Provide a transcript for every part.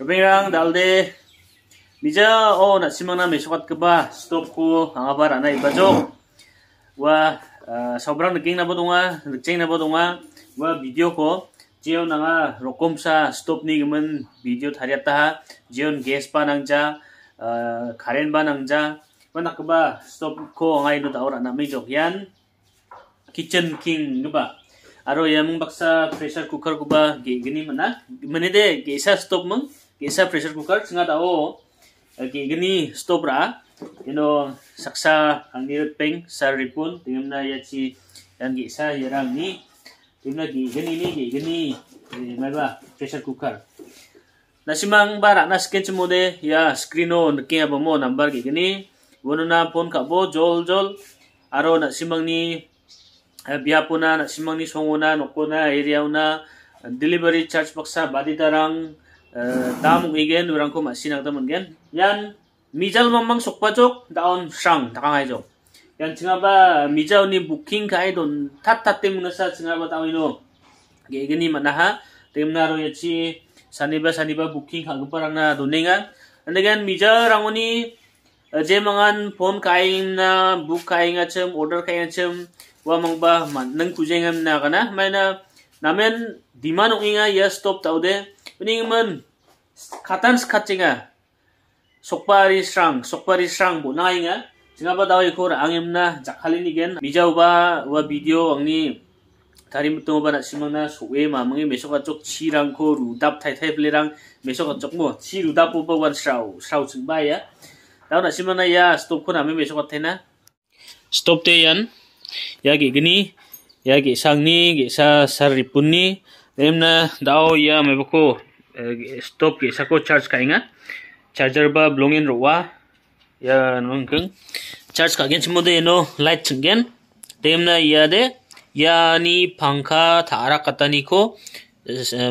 Rabirang dalde bija o oh, nak simang na mesokat keba stop ko bar abara iba jo. wa sobrang naging na ba tunga ngeking na tunga wa video ko jion naga nga ah, rokom sa stop ni gaman video thariata ha ah. jion gas pa nang ja karen eh, ba nang ja wa nakba stop ko ngai do daura na jo yan kitchen king nuba aro ya mung baksa pressure cooker kuba gini mana mene ah. de gesa stop mung, kisa pressure cooker sangat tao okay gini stop ra ino saksa ang nirut peng sa ya ripon tingnan na yat si yang gisa yarang ni tingnan gi gini, ni gini gani may ba pressure cooker nasimang barak na skin mo de ya screen on kaya ba mo number gini wano wono na phone ka jol jol aro nasimang ni eh, po na nasimang ni songo na nokko na area na delivery charge paksa badi tarang damuk igen urang ko masina ta mongen yan mijal mamang sok pacok daon shang takang jok yan chingaba mijal ni booking kai don tat tat te mungasa chingaba tawino gegeni manaha temna ro yachi saniba saniba booking hagparangna donenga and again mijal rangoni eh, je mangan phone kaingna book kainga chem order kainga chem wa mangba man nang kujengam na kana maina namen dimanong inga ya stop taude peningmen katan skatinga sokpari srang sokpari srang bo na inga singa ba dawai kor angimna jakhalini gen mijau ba wa video angni tari mutung ba na simangna soe ma mangi mesoka chok chirang ko ru dap thai thai ple rang mesoka chok mo chi ru dap ba ya daw na ya stop ko na me mesoka thena stop te ya gi ya gi sangni gi sa saripunni emna dao ya me stop ke sako charge ka inga charger ba blongin rowa ya nung keng charge ka gen chimode no light chingen temna ya de ya ni p a n g k a thara katani ko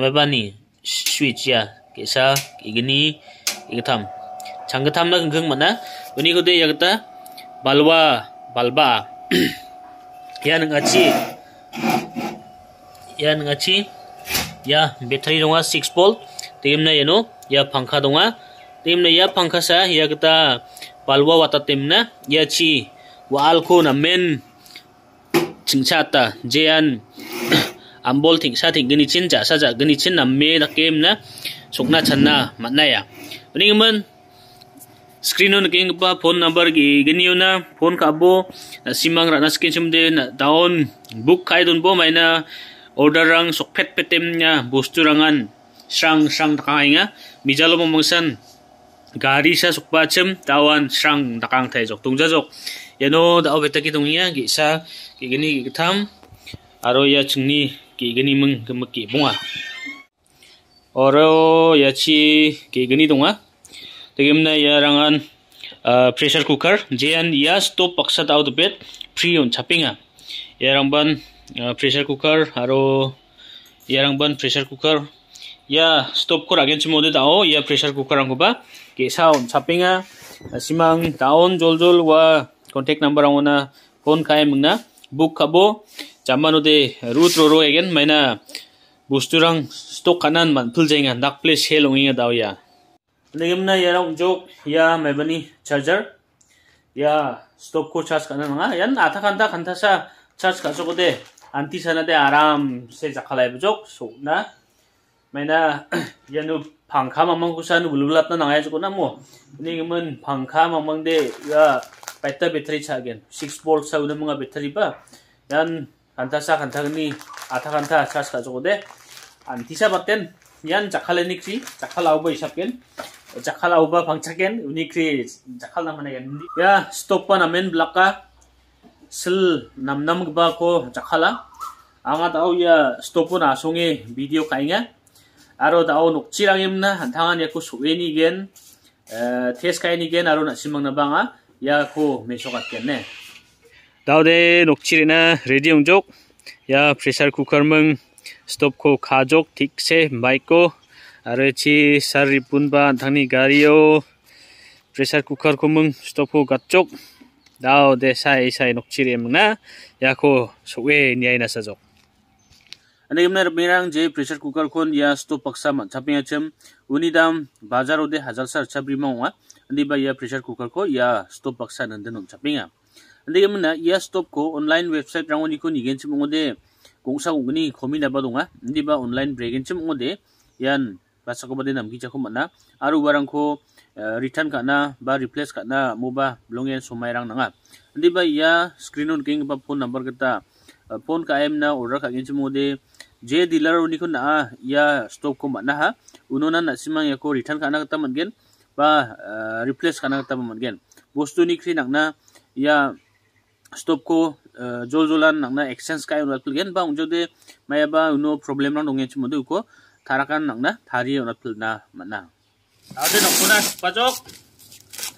mebani switch ya kesa igni igtham changtham g a na geng mana uni ko de yagta balwa balba ya ngachi n ya ngachi n ya battery ronga 6 volt timna yano ya pangka donga timna ya pangka sa ya kita palwa wata timna ya chi wa na men chingchata jian, ambol thing sa thing gini chin ja sa ja gini chin na me na kem na sokna channa mana ya ningaman screen on king pa phone number gi gini na phone ka bo simang rana skin sum de na down book kai don bo maina order rang sok pet petem nya bostu rangan srang srang takangainga mijalo mamangsan gari sa sukpachem tawan sang takang thai jok tungja jok yano da obeta ki tungia gi sa ki gini gi tham aro ya chungni ki gini mung kem ki bunga aro ya chi ki gini tunga na ya rangan uh, pressure cooker jian ya stop paksa tau tu pet free on chapinga ya rangban uh, pressure cooker aro ya rangban pressure cooker ya stop kor agen chimo de ya pressure cooker ang ba ke saun chapinga simang taon jol jol wa contact number ang ona phone kae mingna book kabo chamano de rut ro ro agen maina busturang stop kanan man phul jainga dak place helong inga dao ya negem na ya rong jok ya mebani charger ya stop kor charge kanan nga yan atha kanta kanta sa charge ka chokode anti sana de aram se jakhalai jok so na maina yanu pangkha mamang kusan bulu bulat na nangai chu namu, mo ni mun pangkha mamang de ya paita battery cha gen 6 volt sa una mga battery ba yan kanta sa kanta ni atha kanta charge ka chu de anti sa baten yan jakhale ni kri jakhalau ba isap gen jakhalau ba pangcha gen uni kri jakhal na mane gen ya stop pa na men blaka sil nam nam ba ko jakhala ya stop na songe video kainga 아로다오 녹지랑임나 한탕한 예코 소웬이겐 테스카인이겐 아로 나심망나방아 야코 메소같겠네 다오데 녹지리나 레디용족 야 프레살 쿠커멍 스톱코 가족 딕세 마이코 아르치 사리뿐바 당니 가리오 프레살 쿠커코멍 스톱코 가족 다오데 사이사이 녹지리엠나 야코 소웬이아이나사족 내금날 미랑 제 프레셔 쿠커 콘 야스토 박사만 잡히야첨 우니담 바자로데 하잘사 잡리망와 니바 야 프레셔 쿠커 코 야스토 박사는 되는 잡히야 내금나 야스토 코 온라인 웹사이트 랑오니 코 니겐치 몽오데 공사 공근이 고민해 봐동아 니바 온라인 브레겐치 몽오데 얀 basakobade namgi jako mana aru barang ko eh, return kana ba replace kana moba blongen somai rang nanga ndi ba ya screen on king ba phone number kata eh, phone ka em na order ka genchi mode जे dealer उनी को ना या स्टॉक को मना हा उन्होंने ना सिमांग या को रिटर्न करना कता मन गेन बा रिप्लेस करना कता मन गेन वस्तु नि क्री नंगना या स्टॉक को जोल जोला नंगना एक्सचेंज काय उनत गेन बा उनजो दे माया बा उनो प्रॉब्लम ना दोंगे छ मदु को थाराकान नंगना थारी उनत ना मना आदे नखुना पाजोक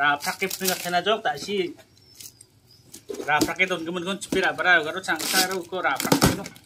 रा फाके पिंगा खेना जोक तासी रा फाके दोन गमन गन चिपिरा बरा गरो चांगसा रो को रा फाके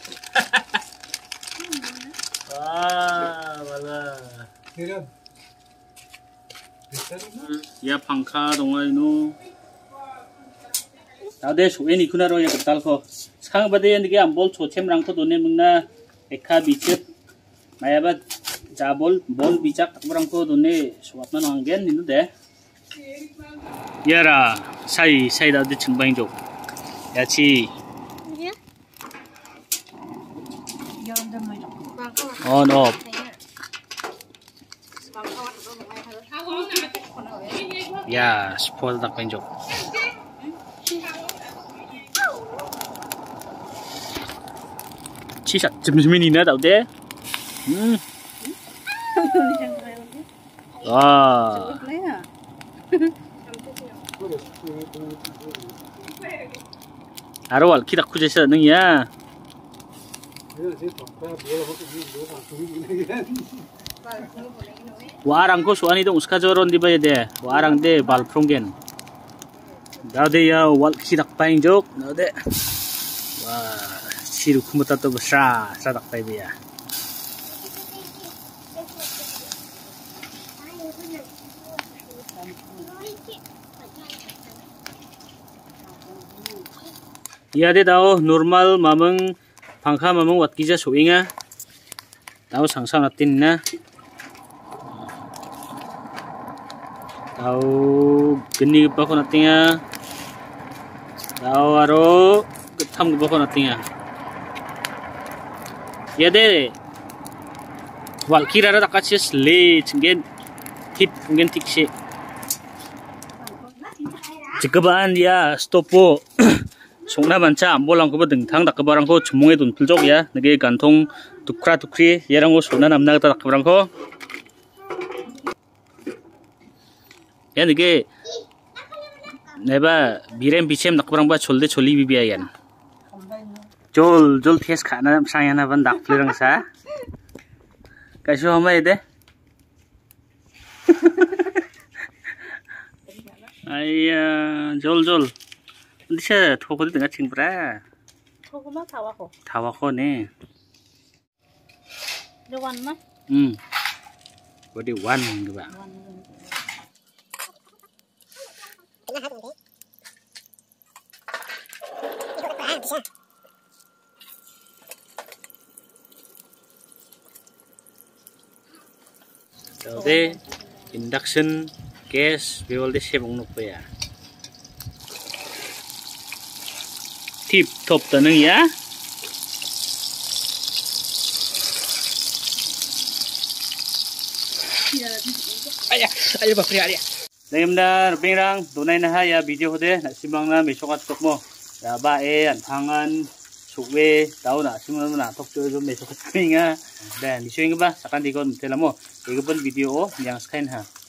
गया या पंखा दङ नु दादे सोए नि खुना रोया कताल खो सांग बदे यन के अम्बोल छोचेम रंग खो दोने मंगना एखा बिचे मायाबा जाबोल बोल बिचा रंग खो दोने स्वापना नंगेन निनु दे यारा साई साई दादे छिंबाइन जो याची on off 야, 싶어 딱 뺀적. 치샷, 점심이나 나오대? 음. 와. 아. 아로알 키다 쿠제시다 능이야. warangko suani dong uska joron di bayi deh warang de bal prungen dade ya wal kirak pain jok dade wah siru kumata to besra sadak pai ya. Iya deh tau normal mameng pangka mameng wat kija suinga tau sang sang natin na Tau geni bakon artinya. Tau aro getam kau artinya. Ya deh. Wal kira ada tak kasih sele gen hit cenggen tiksi. se. Cekeban ya stopo. Sungna banca ambolang kuba dengtang tak kebarang ko cemungnya tun e jok ya. Nge gantung tukra tukri. Yarang ko sungna namna tak kebarang ko. yan dike neba birem bichem nakbrang ba cholde choli bibi ayan chol chol thes khana sayana ban dak flirang sa kaisho hama ide 아이야 졸졸 근데 토고도 내가 nè đi 다와고 다와고네 근데 có đi 어디 완 그봐 Oke, induction gas fuel di sebung ya. Tip top tenang ya. Ayah, ayah bapak ya. Nayamda rupingrang tunay na haya video ko de nasimang na may sukat tok mo. Rabae, ya, antangan, suwe, tao na simang na tok to may sukat ko nga. Dan disuin ka mm-hmm. ba sakan di ko tela mo. Ikaw video o yang scan ha.